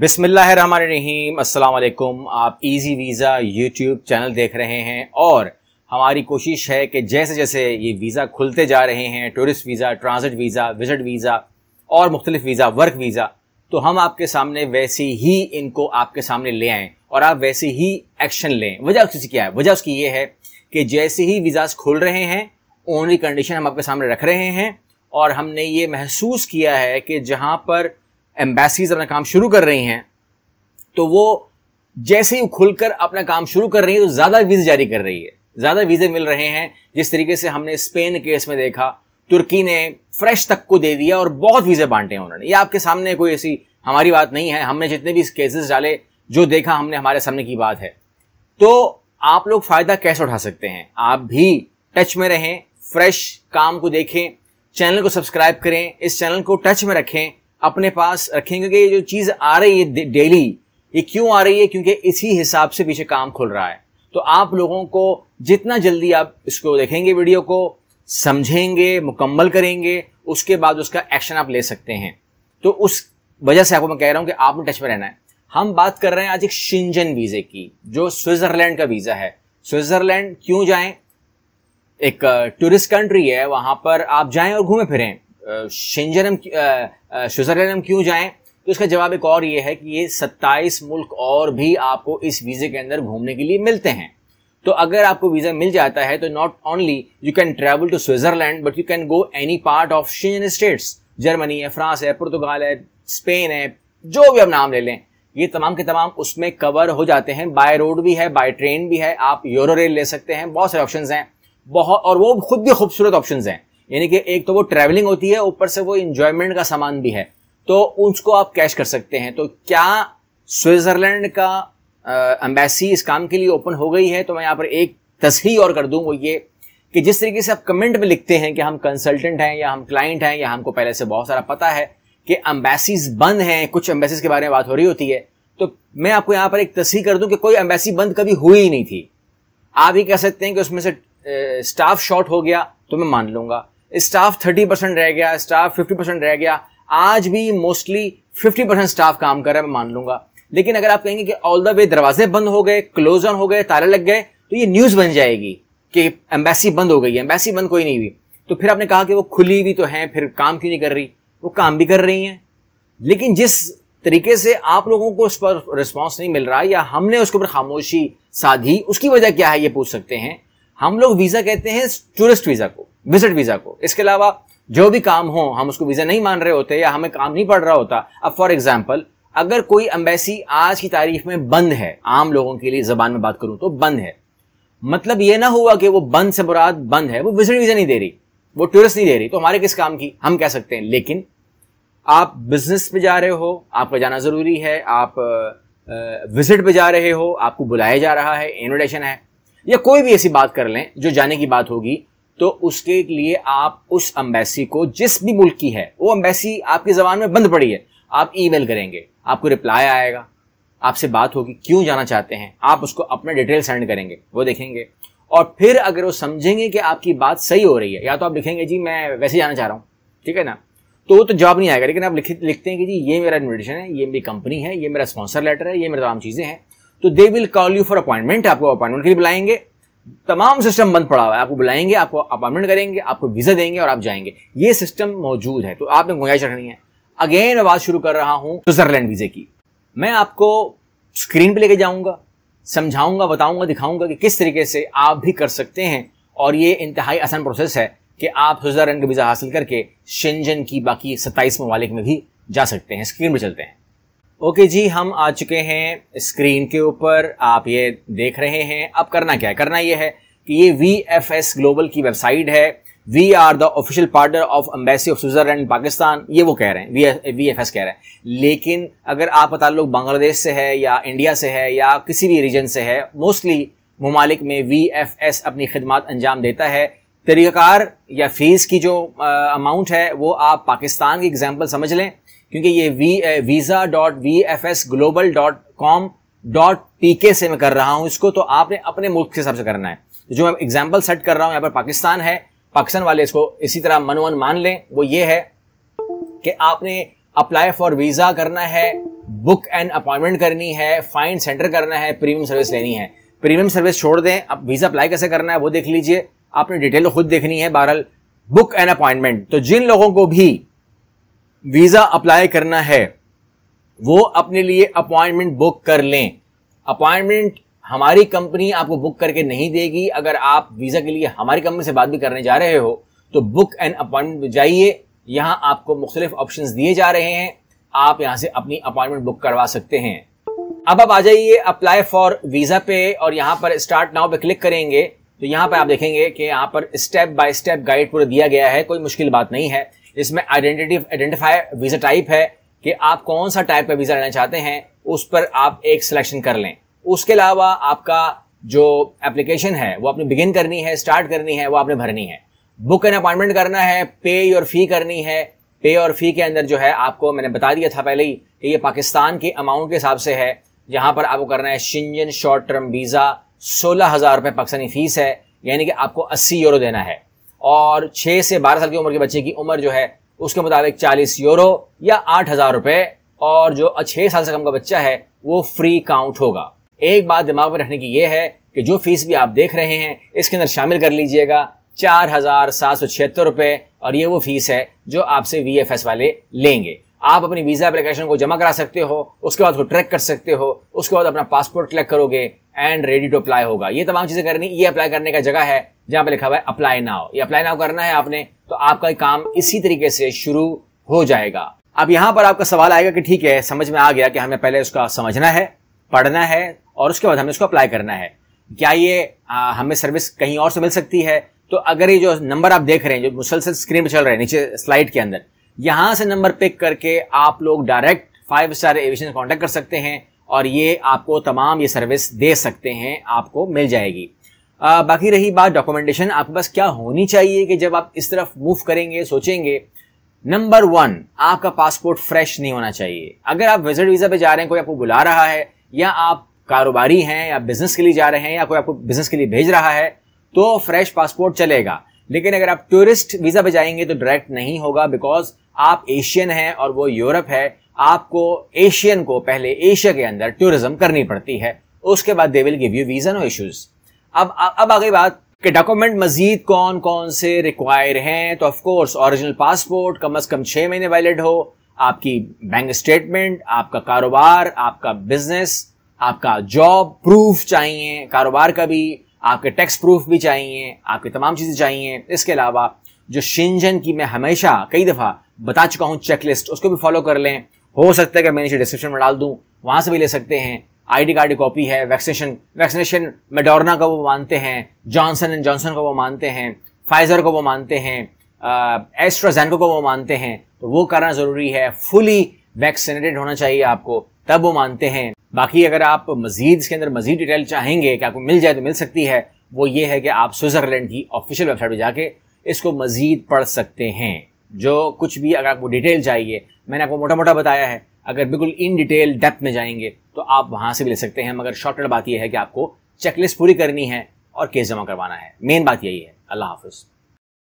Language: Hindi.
बिसमीम अल्लाम आप इजी वीज़ा यूट्यूब चैनल देख रहे हैं और हमारी कोशिश है कि जैसे जैसे ये वीज़ा खुलते जा रहे हैं tourist visa transit visa visit visa और मुख्तलिफ वीज़ा वर्क वीज़ा तो हम आपके सामने वैसे ही इनको आपके सामने ले आएँ और आप वैसे ही एक्शन लें वजह उसकी क्या है वजह उसकी ये है कि जैसे ही वीज़ाज खुल रहे हैं ओनली कंडीशन हम आपके सामने रख रहे हैं और हमने ये महसूस किया है कि जहाँ पर एम्बेसीज अपना काम शुरू कर रही हैं तो वो जैसे ही खुलकर अपना काम शुरू कर रही है तो ज़्यादा वीज़े जारी कर रही है ज़्यादा वीज़े मिल रहे हैं जिस तरीके से हमने स्पेन केस में देखा तुर्की ने फ्रेश तक को दे दिया और बहुत वीज़े बांटे हैं उन्होंने ये आपके सामने कोई ऐसी हमारी बात नहीं है हमने जितने भी केसेस डाले जो देखा हमने हमारे सामने की बात है तो आप लोग फ़ायदा कैसे उठा सकते हैं आप भी टच में रहें फ्रेश काम को देखें चैनल को सब्सक्राइब करें इस चैनल को टच में रखें अपने पास रखेंगे कि ये जो चीज आ रही है डेली ये क्यों आ रही है क्योंकि इसी हिसाब से पीछे काम खुल रहा है तो आप लोगों को जितना जल्दी आप इसको देखेंगे वीडियो को समझेंगे मुकम्मल करेंगे उसके बाद उसका एक्शन आप ले सकते हैं तो उस वजह से आपको मैं कह रहा हूं कि आपने टच में रहना है हम बात कर रहे हैं आज एक शिंजन वीजे की जो स्विट्जरलैंड का वीजा है स्विट्जरलैंड क्यों जाएं एक टूरिस्ट कंट्री है वहां पर आप जाएं और घूमें फिरें शेंजरम स्विट्ज़रलैंड हम क्यों जाएं तो इसका जवाब एक और ये है कि ये 27 मुल्क और भी आपको इस वीज़े के अंदर घूमने के लिए मिलते हैं तो अगर आपको वीज़ा मिल जाता है तो not only you can travel to Switzerland but you can go any part of Schengen states Germany है फ्रांस है पुर्तगाल है स्पेन है जो भी आप नाम ले लें ये तमाम के तमाम उसमें कवर हो जाते हैं बाय रोड भी है बाय ट्रेन भी है आप यूरो रेल ले सकते हैं बहुत सारे ऑप्शन हैं बहुत और वो खुद भी खूबसूरत ऑप्शन हैं यानी कि एक तो वो ट्रैवलिंग होती है ऊपर से वो इंजॉयमेंट का सामान भी है तो उसको आप कैश कर सकते हैं तो क्या स्विट्जरलैंड का एम्बेसी इस काम के लिए ओपन हो गई है तो मैं यहाँ पर एक तस्ही और कर दूँ वो ये कि जिस तरीके से आप कमेंट में लिखते हैं कि हम कंसल्टेंट हैं या हम क्लाइंट हैं या हमको पहले से बहुत सारा पता है कि एम्बेसीज बंद हैं कुछ एम्बेसीज के बारे में बात हो रही होती है तो मैं आपको यहाँ पर एक तस्ही कर दूँ कि कोई एम्बेसी बंद कभी हुई ही नहीं थी आप ही कह सकते हैं कि उसमें से स्टाफ शॉर्ट हो गया तो मैं मान लूंगा स्टाफ थर्टी परसेंट रह गया स्टाफ फिफ्टी परसेंट रह गया आज भी मोस्टली फिफ्टी परसेंट स्टाफ काम कर रहा है मैं मान लूंगा लेकिन अगर आप कहेंगे कि ऑल द वे दरवाजे बंद हो गए क्लोज ऑन हो गए ताले लग गए तो ये न्यूज बन जाएगी कि एम्बेसी बंद हो गई है एम्बेसी बंद कोई नहीं हुई तो फिर आपने कहा कि वो खुली भी तो है फिर काम क्यों नहीं कर रही वो काम भी कर रही है लेकिन जिस तरीके से आप लोगों को उस पर रिस्पॉन्स नहीं मिल रहा या हमने उसके ऊपर खामोशी साधी उसकी वजह क्या है ये पूछ सकते हैं हम लोग वीजा कहते हैं टूरिस्ट वीजा को विजिट वीजा को इसके अलावा जो भी काम हो हम उसको वीजा नहीं मान रहे होते या हमें काम नहीं पड़ रहा होता अब फॉर एग्जाम्पल अगर कोई एम्बेसी आज की तारीख में बंद है आम लोगों के लिए जबान में बात करूं तो बंद है मतलब यह ना हुआ कि वो बंद से मुराद बंद है वो विजिट वीजा नहीं दे रही वो टूरिस्ट नहीं दे रही तो हमारे किस काम की हम कह सकते हैं लेकिन आप बिजनेस पे जा रहे हो आपका जाना ज़रूरी है आप विजिट पे जा रहे हो आपको बुलाया जा रहा है इन्विटेशन है या कोई भी ऐसी बात कर लें जो जाने की बात होगी तो उसके लिए आप उस अम्बेसी को जिस भी मुल्क की है वो अम्बेसी आपकी जबान में बंद पड़ी है आप ईमेल करेंगे आपको रिप्लाई आएगा आपसे बात होगी क्यों जाना चाहते हैं आप उसको अपना डिटेल सेंड करेंगे वो देखेंगे और फिर अगर वो समझेंगे कि आपकी बात सही हो रही है या तो आप लिखेंगे जी मैं वैसे जाना चाह रहा हूँ ठीक है ना तो वो तो जॉब नहीं आएगा लेकिन आप लिखते हैं कि जी ये मेरा इन्विटेशन है ये मेरी कंपनी है ये मेरा स्पॉन्सर लेटर है ये मेरी तमाम चीज़ें हैं तो they will call you for appointment आपको अपॉइंटमेंट के लिए बुलाएंगे तमाम सिस्टम बंद पड़ा हुआ है आपको बुलाएंगे आपको अपॉइंटमेंट करेंगे आपको वीज़ा देंगे और आप जाएंगे ये सिस्टम मौजूद है तो आपने गुंजाइश रखनी है अगेन आवाज बात शुरू कर रहा हूँ स्विट्जरलैंड वीज़े की मैं आपको स्क्रीन पर लेके जाऊंगा समझाऊंगा बताऊंगा दिखाऊंगा कि किस तरीके से आप भी कर सकते हैं और ये इंतहाई आसान प्रोसेस है कि आप स्विट्जरलैंड का वीज़ा हासिल करके शेंजन की बाकी सत्ताईस ममालिक में भी जा सकते हैं स्क्रीन पर चलते हैं ओके जी हम आ चुके हैं स्क्रीन के ऊपर आप ये देख रहे हैं अब करना क्या है करना ये है कि ये वी एफ एस ग्लोबल की वेबसाइट है we are the official partner of embassy of Switzerland Pakistan ये वो कह रहे हैं वी एफ एस कह रहे हैं लेकिन अगर आपका ताल्लुक बांग्लादेश से है या इंडिया से है या किसी भी रीजन से है मोस्टली ममालिक में वी एफ एस अपनी खदमात अंजाम देता है तरीक़ाकार या फीस की जो अमाउंट है वो आप पाकिस्तान की एग्जाम्पल समझ लें क्योंकि ये V visa dot V F S global dot com dot P K से मैं कर रहा हूं इसको तो आपने अपने मुल्क के हिसाब से करना है तो जो मैं एग्जाम्पल सेट कर रहा हूं यहां पर पाकिस्तान है पाकिस्तान वाले इसको इसी तरह मनोवन मान लें वो ये है कि आपने अप्लाई फॉर वीज़ा करना है बुक एंड अपॉइंटमेंट करनी है फाइन सेंटर करना है प्रीमियम सर्विस लेनी है प्रीमियम सर्विस छोड़ दें अब वीज़ा अप्लाई कैसे करना है वो देख लीजिए आपने डिटेल तो खुद देखनी है बहरहाल बुक एंड अपॉइंटमेंट तो जिन लोगों को भी वीज़ा अप्लाई करना है वो अपने लिए अपॉइंटमेंट बुक कर लें अपॉइंटमेंट हमारी कंपनी आपको बुक करके नहीं देगी अगर आप वीज़ा के लिए हमारी कंपनी से बात भी करने जा रहे हो तो बुक एंड अपॉइंटमेंट जाइए यहां आपको मुख्तलिफ ऑप्शन दिए जा रहे हैं आप यहां से अपनी अपॉइंटमेंट बुक करवा सकते हैं अब आप आ जाइए अप्लाई फॉर वीज़ा पे और यहाँ पर स्टार्ट नाउ पे क्लिक करेंगे तो यहां पर आप देखेंगे कि यहाँ पर स्टेप बाय स्टेप गाइड पूरा दिया गया है कोई मुश्किल बात नहीं है इसमें आइडेंटिटी आइडेंटिफाई वीज़ा टाइप है कि आप कौन सा टाइप का वीज़ा लेना चाहते हैं उस पर आप एक सिलेक्शन कर लें उसके अलावा आपका जो एप्लीकेशन है वो आपने बिगिन करनी है स्टार्ट करनी है वो आपने भरनी है बुक एन अपॉइंटमेंट करना है पे और फी करनी है पे और फी के अंदर जो है आपको मैंने बता दिया था पहले ही कि ये पाकिस्तान के अमाउंट के हिसाब से है यहाँ पर आपको करना है शिंजन शॉर्ट टर्म वीज़ा सोलह हज़ार रुपये पाकिस्तानी फीस है यानी कि आपको अस्सी यूरो देना है और छः से बारह साल की उम्र के बच्चे की उम्र जो है उसके मुताबिक चालीस यूरो या आठ हज़ार रुपए और जो छह साल से कम का बच्चा है वो फ्री काउंट होगा एक बात दिमाग में रखने की यह है कि जो फीस भी आप देख रहे हैं इसके अंदर शामिल कर लीजिएगा चार हजार सात सौ छिहत्तर रुपए और ये वो फीस है जो आपसे वी एफ एस वाले लेंगे आप अपनी वीज़ा एप्लीकेशन को जमा करा सकते हो उसके बाद उसको ट्रैक कर सकते हो उसके बाद अपना पासपोर्ट क्लिक करोगे एंड रेडी टू अप्लाई होगा ये तमाम चीज़ें करनी ये अप्लाई करने का जगह है जहां पे लिखा हुआ है अप्लाई नाउ ये अप्लाई नाउ करना है आपने तो आपका काम इसी तरीके से शुरू हो जाएगा अब यहाँ पर आपका सवाल आएगा कि ठीक है समझ में आ गया कि हमें पहले उसका समझना है पढ़ना है और उसके बाद हमें उसको अप्लाई करना है क्या ये आ, हमें सर्विस कहीं और से मिल सकती है तो अगर ये जो नंबर आप देख रहे हैं जो मुसलसल स्क्रीन पर चल रहे हैं नीचे स्लाइड के अंदर यहां से नंबर पिक करके आप लोग direct five star aviation contact कर सकते हैं और ये आपको तमाम ये सर्विस दे सकते हैं आपको मिल जाएगी आ, बाकी रही बात डॉक्यूमेंटेशन आपके पास क्या होनी चाहिए कि जब आप इस तरफ मूव करेंगे सोचेंगे नंबर वन आपका पासपोर्ट फ्रेश नहीं होना चाहिए अगर आप विजिट वीज़ा पे जा रहे हैं कोई आपको बुला रहा है या आप कारोबारी हैं या बिजनेस के लिए जा रहे हैं या कोई आपको बिजनेस के लिए भेज रहा है तो फ्रेश पासपोर्ट चलेगा लेकिन अगर आप टूरिस्ट वीज़ा पे जाएंगे तो डायरेक्ट नहीं होगा बिकॉज आप एशियन हैं और वो यूरोप है आपको एशियन को पहले एशिया के अंदर टूरिज्म करनी पड़ती है उसके बाद they will give you visa no issues अब अब आ गई बात कि डॉक्यूमेंट मजीद कौन कौन से रिक्वायर हैं तो ऑफकोर्स ओरिजिनल पासपोर्ट कम अज कम छः महीने वैलिड हो आपकी बैंक स्टेटमेंट आपका कारोबार आपका बिजनेस आपका जॉब प्रूफ चाहिए कारोबार का भी आपके टैक्स प्रूफ भी चाहिए आपकी तमाम चीज़ें चाहिए इसके अलावा जो शिंजन की मैं हमेशा कई दफ़ा बता चुका हूं चेकलिस्ट उसको भी फॉलो कर लें हो सकता है कि मैं नीचे डिस्क्रिप्शन में डाल दूं वहां से भी ले सकते हैं आईडी कार्ड की कॉपी है वैक्सीनेशन वैक्सीनेशन मेडोरना का वो मानते हैं जॉनसन एंड जॉनसन का वो मानते हैं फाइजर को वो मानते हैं एस्ट्राजैनको को वो मानते हैं तो वो करना ज़रूरी है फुली वैक्सीनेटेड होना चाहिए आपको तब वो मानते हैं बाकी अगर आप मजीद इसके अंदर मजीद डिटेल चाहेंगे कि आपको मिल जाए तो मिल सकती है वो ये है कि आप स्विट्ज़रलैंड की ऑफिशियल वेबसाइट पर जाके इसको मज़ीद पढ़ सकते हैं जो कुछ भी अगर आपको डिटेल चाहिए मैंने आपको मोटा मोटा बताया है अगर बिल्कुल इन डिटेल डेप्थ में जाएंगे तो आप वहाँ से भी ले सकते हैं मगर शॉर्टकट बात यह है कि आपको चेकलिस्ट पूरी करनी है और केस जमा करवाना है मेन बात यही है अल्लाह हाफिज़